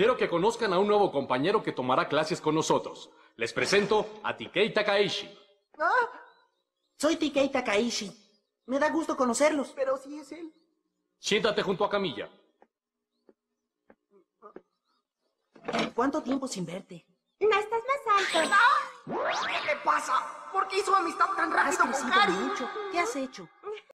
Quiero que conozcan a un nuevo compañero que tomará clases con nosotros. Les presento a Tikei Takaishi. Ah, soy Tikei Takaishi. Me da gusto conocerlos. Pero si es él. Siéntate junto a Camilla. ¿Cuánto tiempo sin verte? No estás más alto. ¡Ah! ¿Qué le pasa? ¿Por qué hizo amistad tan rápido has con Mucho. ¿Qué has hecho?